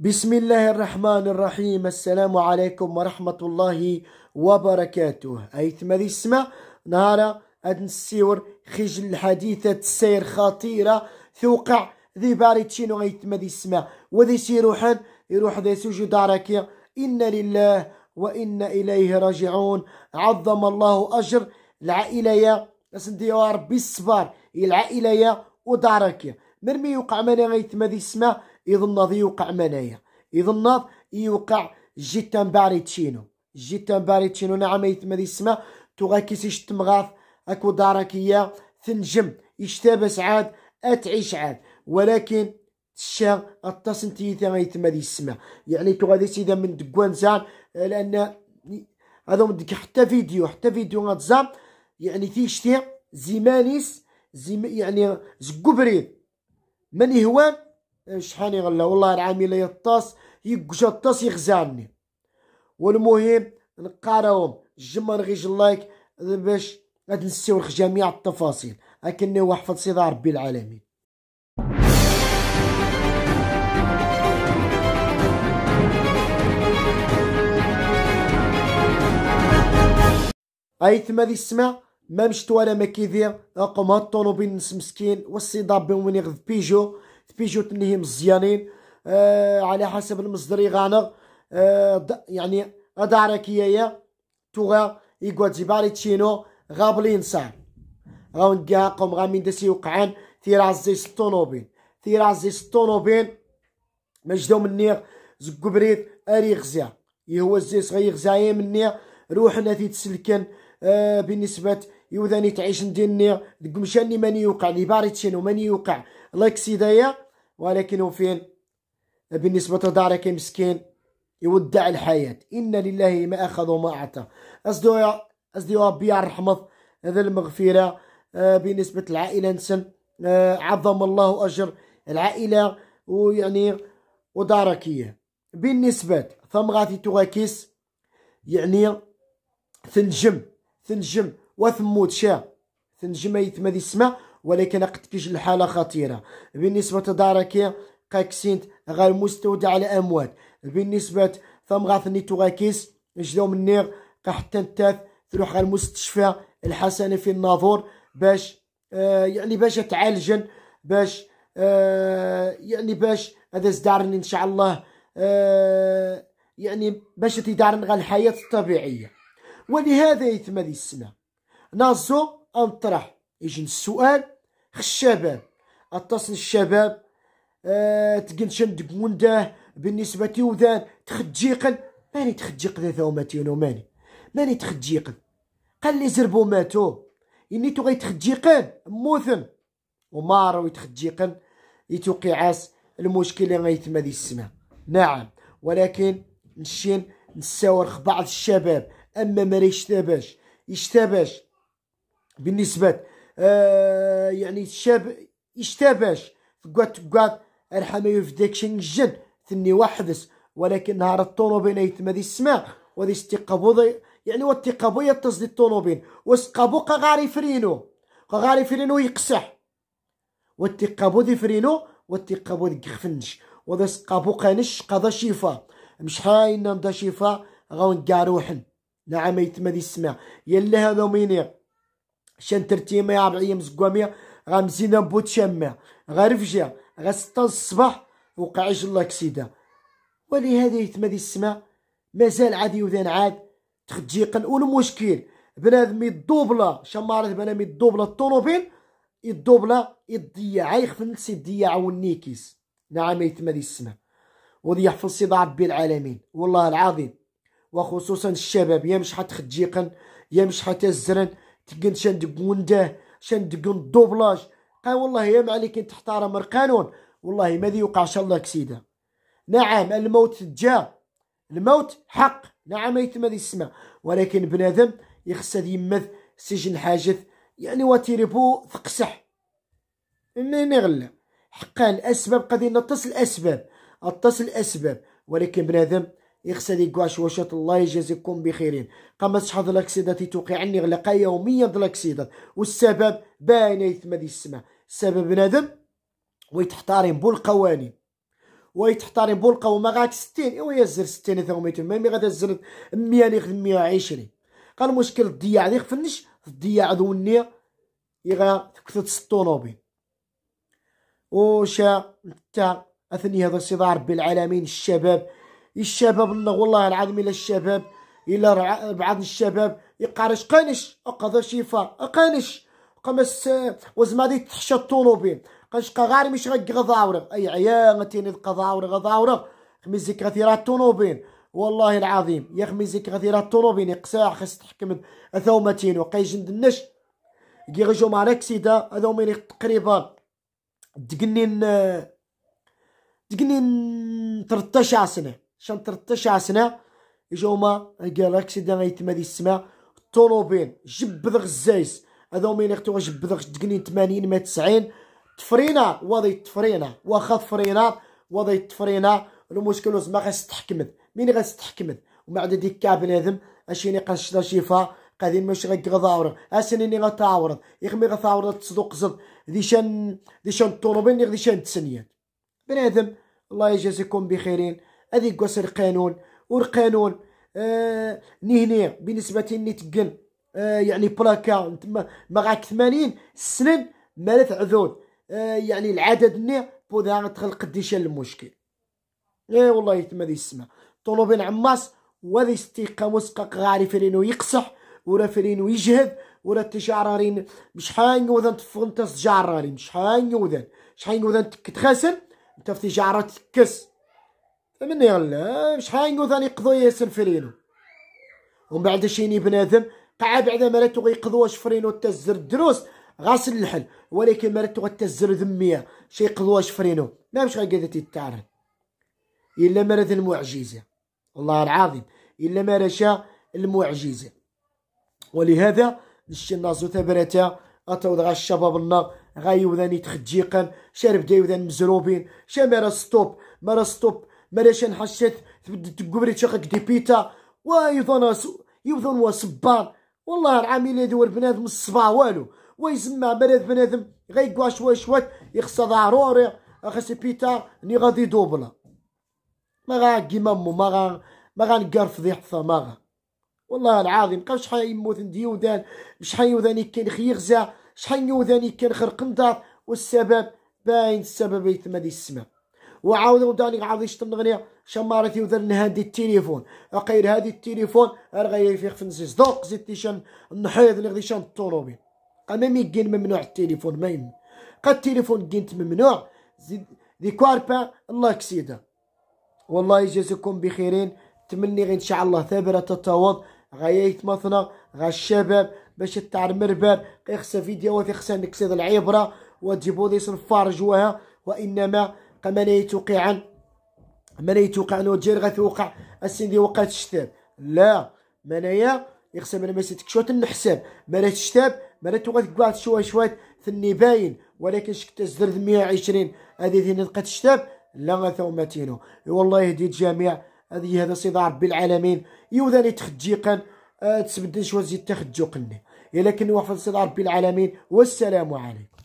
بسم الله الرحمن الرحيم السلام عليكم ورحمة الله وبركاته أيتما السماء نهار أدن السيور خجل الحديثة السير خطيرة توقع ذي باري تشينو ذي السماء وذي سيروحا يروح ذي سجود عركي إن لله وإن إليه راجعون عظم الله أجر العائلة يا أسندي ربي الصبر العائلة يا ودارك مرمي يوقع من ذي السماء يظن ناض يوقع منايا يظن ناض يوقع جيتان باريتشينو جيتان باريتشينو نعم يتمذي السماء تغاكيس يشتم غاث اكو داركية ثنجم يشتابس عاد اتعيش عاد ولكن تشا التصنتي يتم هذه السماء يعني تو غادي سيدا من دكوان زان لان هذا مدك حتى فيديو حتى فيديو غاتزام يعني تيشتي زيمانيس زي يعني زكوبريد من يهوان شحال غلا والله العام الا يطاس يقجا الطاس يغزالني والمهم نقراهم جمع نغيج اللايك باش ما نسيولخ جميع التفاصيل اكني وحفظ سيدي ربي العالمين ايتما ذي السماء ما مشتو انا ما كيدير اقوم هاد الطونوبيل نس مسكين والسيدي بهم ومن يغذ بيجو تبيجوت اللي هي مزيانين آه على حسب المصدر يغانغ آه يعني اداركيه توغا باري تشينو غابلين سان غاون كاع قوم غامين دسي وقعان تيرا عزيز ستونوبين تيرا عزيز الطونوبيل مجدو منيغ زكبريت اري غزيا يهو إيه زيس غي غزايا مني روحنا تسلكن آه بالنسبه يوذاني تعيش ندير نير مشاني ماني يوقع لي تشينو ماني يوقع لاكسي دايا ولكن وفين بالنسبة لدارك مسكين يودع الحياة إن لله ما أخذ وما أعطى أصدقاء أصدقاء ربي الرحمة هذا المغفرة آه، بالنسبة للعائلة نسن آه، عظم الله أجر العائلة ويعني وداركية بالنسبة ثم غادي تغاكيس يعني ثنجم ثنجم وثمود شا ثنجم ايتما ذي السما ولكن قد كيجي الحالة خطيرة بالنسبة لداركي قاكسينت غير مستودع الأموات بالنسبة غاثني توغاكيس جدو من نير حتى نتاث تروح غير المستشفى الحسني في الناظور باش آه يعني باش تعالجن باش آه يعني باش هذا زدارن ان شاء الله آه يعني باش تدارن غا الحياه الطبيعيه ولهذا يتم هذه السنه نازو انطرح يجي السؤال الشباب اتصل الشباب أه شند دقونده بالنسبة وذان تخجيقل ماني تخجيق ذا ثوماتينو ماني ماني تخجيقل قال لي زربو ماتو إني تو تخجيقل موثن وما راهو يتخجيقن يتوقي عاس المشكل اللي غي ذي السماء نعم ولكن نشين نساور بعض الشباب اما ما يشتبش يشتبش بالنسبه آه، يعني الشاب اشتباش قوات قوات ارحمي يفديك شنجن ثني وحدس ولكن نهار الطونوبيل يتم ذي السماء وذي استقبوضي يعني واتقابو يتصدي الطونوبيل وسقابو قغاري فرينو قغاري فرينو يقسح واتيقابو ذي فرينو واتيقابو ذي قفنش وذي سقابو قانش قضا شيفا مش حاين نضا شيفا غون قاروحن نعم يتم ذي السماء يلي هذا مينيق شان يا ربعية مزقوامية غامزينا بوت شامية غارفجية غا الصباح وقع الله كسيدة ولهذا يتمادي السماء مازال عادي وذان عاد تخجيقا والمشكل مشكل بنادم يدوبلا شمارة بنادم يدوبلا الطوموبيل يدوبلا يضيع يخفن نفسي الضياع والنيكيس نعم يتمادي السماء وذي يحفظ سيد ربي العالمين والله العظيم وخصوصا الشباب يا مش حتخجيقا يا مش حتزرن تلقى شندق شان شندق دوبلاج قال والله يا معلي انت تحترم القانون والله ذي يوقع شاء الله كسيده نعم الموت جا الموت حق نعم يتم هذه السماء ولكن بنادم يخص يمث سجن حاجث يعني وتيربو ثقسح اني غلا حقا الاسباب قد نتصل الاسباب اتصل الاسباب ولكن بنادم يغسل كواش وشات الله يجازيكم بخيرين قامت شحال لاكسيدات عني غلقا يوميا لاكسيدات والسبب باين يتما دي السماء السبب بنادم ويتحتارم بول قوانين ويتحتارم بول قوانين ما غاك 60 ايوا يزر 60 ثوميتين ما غادا زر 100 يخدم 120 قال المشكل الضياع ديال فنش الضياع ذو النية يغا تكثت الطوموبيل وشا تا اثني هذا سيدي بالعالمين العالمين الشباب الشباب الله والله العظيم الا الشباب الا بعض الشباب يقارش قانش شي شيفا قانش قمس وزمادي تحشى الطولوبين قاش غار مش غير غضاورة اي عيان تيني القضاورة غضاورة خميزك كثيرة الطولوبين والله العظيم يا خميزك كثيرة الطولوبين يقساع خاص تحكم ثومتين وقايش ندنش كي غجو مع راكسيدا هذو مين تقريبا تقنين تقنين 13 سنه شان 13 سنه يجاو ما جالاكسي دا دي السماء الطونوبيل جبد غزايس هذا هما يليقتو جبد تقنين 80 ما 90 تفرينا واضي تفرينا واخا تفرينا واضي تفرينا المشكل ما غاس تحكمت مين غاس تحكمت ومع ديك كاع بنادم اشيني قاش شيفا قادين ماشي غضاور غضاورد ني غتاور يخمي غتاور تصدق زد دي شان دي شان الطونوبيل غدي شان التسنيات بنادم الله يجازيكم بخيرين هذه قوس القانون والقانون آه نهنا بالنسبه تقل آه يعني بلاكا تما مغاك 80 سنن مالت عذون آه يعني العدد ني ذا تخلق قديش المشكل اي والله تما ذي السما طلب عماس وذي ستيقا مسقق غاري فرينو يقصح ولا فرينو يجهد ولا تجارارين شحال انت تفغن تسجارارين شحال نوذن شحال نوذن تكتخاسن انت في تجارات تكس فمن غلا شحال نقول يقضوا ياسن فرينو ومن بعد شيني بنادم قاع بعد ما راتو غيقضوا شفرينو تزر الدروس غاسل الحل ولكن ما راتو غتزر ذميه شي قضوا شفرينو ما مش غيقدر تيتعرض الا ما المعجزه والله العظيم الا ما رشا المعجزه ولهذا نشتي الناس ثبرتا اتو دغا الشباب النار غايوذان يتخجيقا شارب ذا مزروبين شا مارا ستوب مارا ستوب مالاش نحشت تقبري تشخك دي بيتا وايضا يوضا وصبار والله العامل البنات من الصبا والو ويسمع بنادم بنادم غيقوا شوي شوي يخص ضروري اخسي بيتا ني غادي دوبلا ما غا كيما مو ما غا ما غنقار فضيح ما غا والله العظيم قال شحال يموت نديودان شحال يوداني كان خيغزا شحال يوداني كان خرقندار والسبب باين السبب يتما السماء وعاود وداني عاود يشطب نغنية شمارتي ودر نهادي التليفون غير هادي التليفون غير في فنزيز دوق زيت شان نحيض غادي شان الطوموبيل امامي كين ممنوع التليفون ما يم قال التليفون كينت ممنوع زيد دي كواربا الله كسيده والله يجازيكم بخيرين تمني غير ان شاء الله ثابره تتواض غايت يتمثنا غا الشباب باش تاع المرباب غير خصها فيديوهات خصها نكسد العبره وتجيبو دي صنفار جواها وانما قمالي توقيعا مانايا توقع انا الجزائر غتوقع السندي وقعت الشتاب لا منايا يخسر انا ما شوت الحساب مالا تشتاب مالا توقع بعض شوي شوي ثني باين ولكن شكت الزرد 120 هذه ثني تلقى تشتاب لا غثو ماتينو والله يهدي الجميع هذه هذا صداع رب العالمين يوذاني تخجيقا آه، تسبدل شويه زيد تخجقني الى كان واحد صداع رب العالمين والسلام عليكم